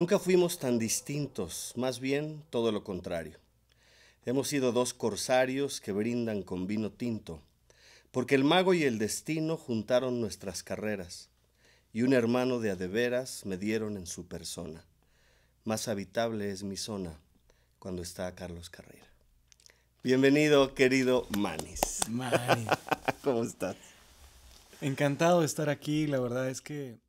Nunca fuimos tan distintos, más bien todo lo contrario. Hemos sido dos corsarios que brindan con vino tinto, porque el mago y el destino juntaron nuestras carreras, y un hermano de adeveras me dieron en su persona. Más habitable es mi zona cuando está Carlos Carrera. Bienvenido, querido Manis. Manis. ¿Cómo estás? Encantado de estar aquí, la verdad es que